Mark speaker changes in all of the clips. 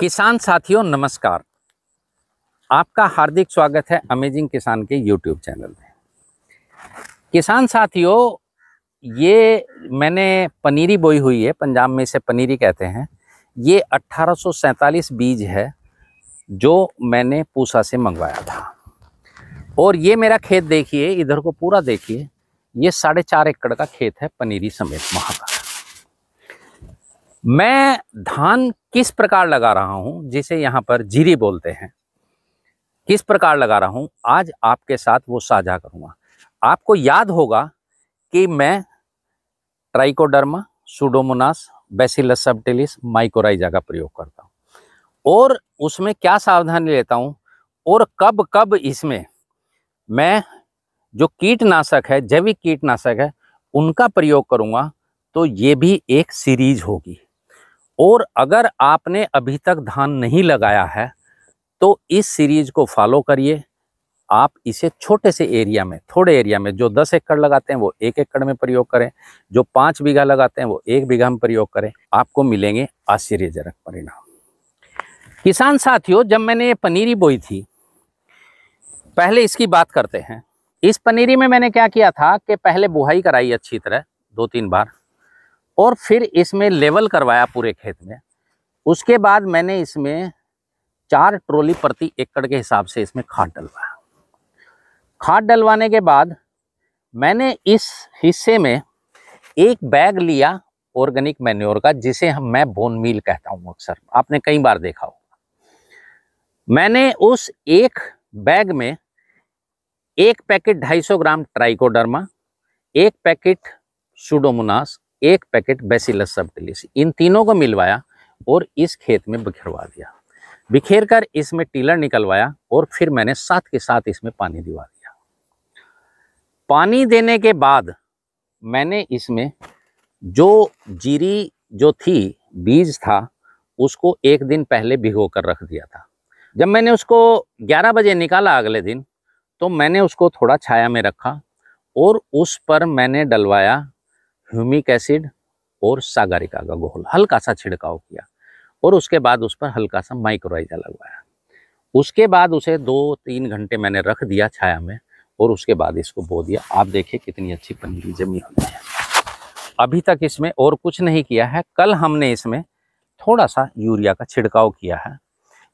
Speaker 1: किसान साथियों नमस्कार आपका हार्दिक स्वागत है अमेजिंग किसान के यूट्यूब चैनल में किसान साथियों ये मैंने पनीरी बोई हुई है पंजाब में इसे पनीरी कहते हैं ये 1847 बीज है जो मैंने पूसा से मंगवाया था और ये मेरा खेत देखिए इधर को पूरा देखिए ये साढ़े चार एकड़ का खेत है पनीरी समेत वहाँ का मैं धान किस प्रकार लगा रहा हूं जिसे यहाँ पर जीरी बोलते हैं किस प्रकार लगा रहा हूं आज आपके साथ वो साझा करूंगा आपको याद होगा कि मैं Trichoderma Pseudomonas Bacillus subtilis mycorrhiza का प्रयोग करता हूँ और उसमें क्या सावधानी लेता हूं और कब कब इसमें मैं जो कीटनाशक है जैविक कीटनाशक है उनका प्रयोग करूंगा तो ये भी एक सीरीज होगी और अगर आपने अभी तक धान नहीं लगाया है तो इस सीरीज़ को फॉलो करिए आप इसे छोटे से एरिया में थोड़े एरिया में जो दस एकड़ लगाते हैं वो एक एकड़ में प्रयोग करें जो पाँच बीघा लगाते हैं वो एक बीघा में प्रयोग करें आपको मिलेंगे आश्चर्यजनक परिणाम किसान साथियों जब मैंने ये पनीरी बोई थी पहले इसकी बात करते हैं इस पनीरी में मैंने क्या किया था कि पहले बुहाई कराई अच्छी तरह दो तीन बार और फिर इसमें लेवल करवाया पूरे खेत में उसके बाद मैंने इसमें चार ट्रॉली प्रति एकड़ के हिसाब से इसमें खाद डलवाया खाद डलवाने के बाद मैंने इस हिस्से में एक बैग लिया ऑर्गेनिक मैन्योर का जिसे हम मैं बोन मील कहता हूँ अक्सर आपने कई बार देखा होगा मैंने उस एक बैग में एक पैकेट 250 ग्राम ट्राइकोडर्मा एक पैकेट सुडोमोनास एक पैकेट बेसिलस सबटिलिस इन तीनों को मिलवाया और इस खेत में बिखरवा दिया बिखेर कर इसमें टीलर निकलवाया और फिर मैंने साथ के साथ इसमें पानी दिवा दिया पानी देने के बाद मैंने इसमें जो जीरी जो थी बीज था उसको एक दिन पहले भिगो कर रख दिया था जब मैंने उसको 11 बजे निकाला अगले दिन तो मैंने उसको थोड़ा छाया में रखा और उस पर मैंने डलवाया ह्यूमिक एसिड और सागरिका का घोल हल्का सा छिड़काव किया और उसके बाद उस पर हल्का सा माइक्रोइजा लगवाया उसके बाद उसे दो तीन घंटे मैंने रख दिया छाया में और उसके बाद इसको बो दिया आप देखिए कितनी अच्छी पनीरी जमी गई है अभी तक इसमें और कुछ नहीं किया है कल हमने इसमें थोड़ा सा यूरिया का छिड़काव किया है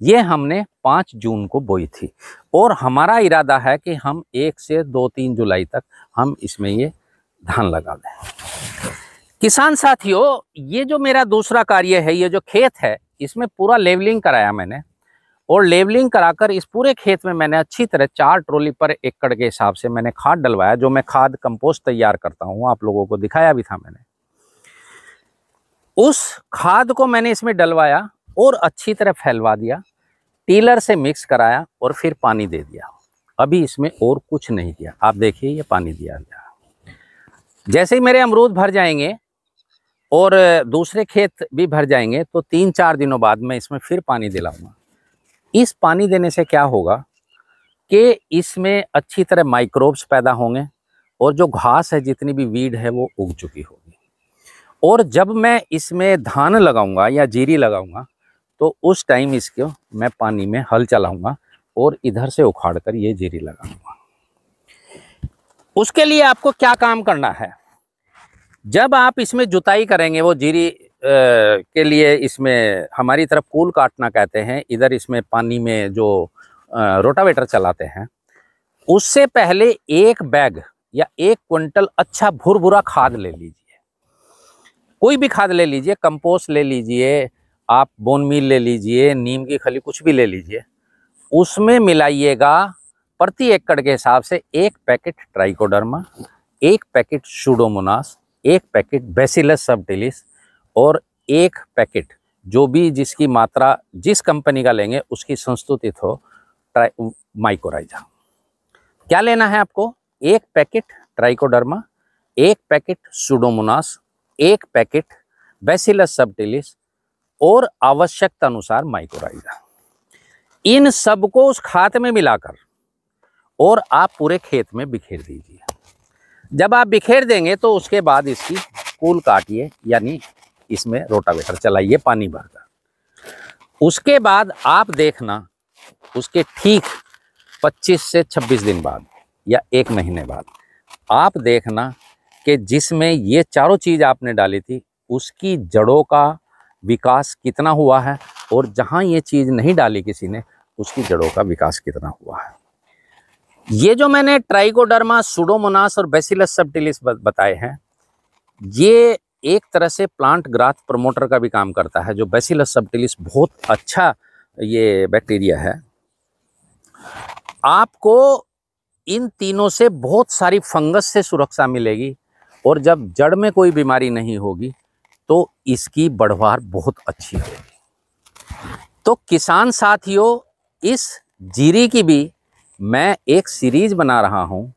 Speaker 1: ये हमने पाँच जून को बोई थी और हमारा इरादा है कि हम एक से दो तीन जुलाई तक हम इसमें ये धान लगा दें किसान साथियों ये जो मेरा दूसरा कार्य है ये जो खेत है इसमें पूरा लेवलिंग कराया मैंने और लेवलिंग कराकर इस पूरे खेत में मैंने अच्छी तरह चार ट्रोली पर एकड़ के हिसाब से मैंने खाद डलवाया जो मैं खाद कंपोस्ट तैयार करता हूँ आप लोगों को दिखाया भी था मैंने उस खाद को मैंने इसमें डलवाया और अच्छी तरह फैलवा दिया टीलर से मिक्स कराया और फिर पानी दे दिया अभी इसमें और कुछ नहीं दिया आप देखिए ये पानी दिया गया जैसे ही मेरे अमरूद भर जाएंगे और दूसरे खेत भी भर जाएंगे तो तीन चार दिनों बाद मैं इसमें फिर पानी दिलाऊंगा इस पानी देने से क्या होगा कि इसमें अच्छी तरह माइक्रोब्स पैदा होंगे और जो घास है जितनी भी वीड है वो उग चुकी होगी और जब मैं इसमें धान लगाऊंगा या जीरी लगाऊंगा तो उस टाइम इसको मैं पानी में हल चलाऊंगा और इधर से उखाड़ कर ये जीरी लगाऊंगा उसके लिए आपको क्या काम करना है जब आप इसमें जुताई करेंगे वो जीरी के लिए इसमें हमारी तरफ कूल काटना कहते हैं इधर इसमें पानी में जो रोटावेटर चलाते हैं उससे पहले एक बैग या एक क्विंटल अच्छा भुर भुरा खाद ले लीजिए कोई भी खाद ले लीजिए कंपोस्ट ले लीजिए आप बोन मील ले लीजिए नीम की खली कुछ भी ले लीजिए उसमें मिलाइएगा प्रति एकड़ के हिसाब से एक पैकेट ट्राइकोडर्मा एक पैकेट शूडोमोनास एक पैकेट बेसिलस डिलिस और एक पैकेट जो भी जिसकी मात्रा जिस कंपनी का लेंगे उसकी संस्तुतित हो माइकोराइजा क्या लेना है आपको एक पैकेट ट्राइकोडर्मा एक पैकेट सुडोमोनास एक पैकेट बेसिलस सब डिलिस और आवश्यकता अनुसार माइकोराइजा इन सबको उस खाद में मिलाकर और आप पूरे खेत में बिखेर दीजिए जब आप बिखेर देंगे तो उसके बाद इसकी कूल काटिए यानी इसमें रोटावेटर चलाइए पानी भरकर उसके बाद आप देखना उसके ठीक 25 से 26 दिन बाद या एक महीने बाद आप देखना कि जिसमें ये चारों चीज़ आपने डाली थी उसकी जड़ों का विकास कितना हुआ है और जहाँ ये चीज़ नहीं डाली किसी ने उसकी जड़ों का विकास कितना हुआ है ये जो मैंने ट्राइकोडर्मा सुडोमोनास और बेसिलस सब्टिलिस बताए हैं ये एक तरह से प्लांट ग्राथ प्रमोटर का भी काम करता है जो बेसिलस सब्टिलिस बहुत अच्छा ये बैक्टीरिया है आपको इन तीनों से बहुत सारी फंगस से सुरक्षा मिलेगी और जब जड़ में कोई बीमारी नहीं होगी तो इसकी बढ़वार बहुत अच्छी होगी तो किसान साथियों इस जीरी की भी मैं एक सीरीज बना रहा हूँ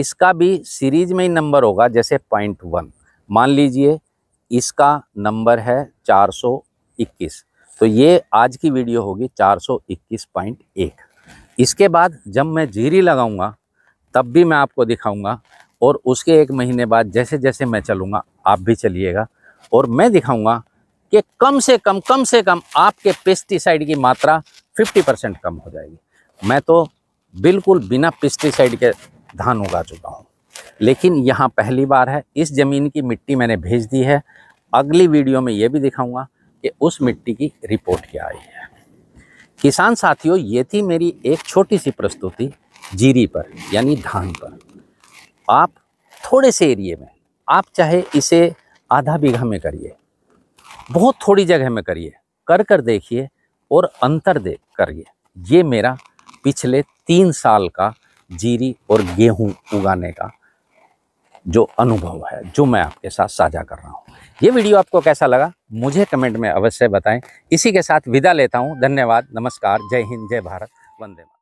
Speaker 1: इसका भी सीरीज में ही नंबर होगा जैसे पॉइंट वन मान लीजिए इसका नंबर है 421 तो ये आज की वीडियो होगी 421.1 इसके बाद जब मैं जीरी लगाऊंगा तब भी मैं आपको दिखाऊंगा और उसके एक महीने बाद जैसे जैसे मैं चलूँगा आप भी चलिएगा और मैं दिखाऊँगा कि कम से कम कम से कम आपके पेस्टिसाइड की मात्रा 50 परसेंट कम हो जाएगी मैं तो बिल्कुल बिना पेस्टिसाइड के धान उगा चुका हूँ लेकिन यहाँ पहली बार है इस ज़मीन की मिट्टी मैंने भेज दी है अगली वीडियो में ये भी दिखाऊंगा कि उस मिट्टी की रिपोर्ट क्या आई है किसान साथियों ये थी मेरी एक छोटी सी प्रस्तुति जीरी पर यानी धान पर आप थोड़े से एरिए में आप चाहे इसे आधा बीघा में करिए बहुत थोड़ी जगह में करिए कर कर देखिए और अंतर दे करिए ये मेरा पिछले तीन साल का जीरी और गेहूं उगाने का जो अनुभव है जो मैं आपके साथ साझा कर रहा हूँ ये वीडियो आपको कैसा लगा मुझे कमेंट में अवश्य बताएं इसी के साथ विदा लेता हूँ धन्यवाद नमस्कार जय हिंद जय भारत वंदे मातरम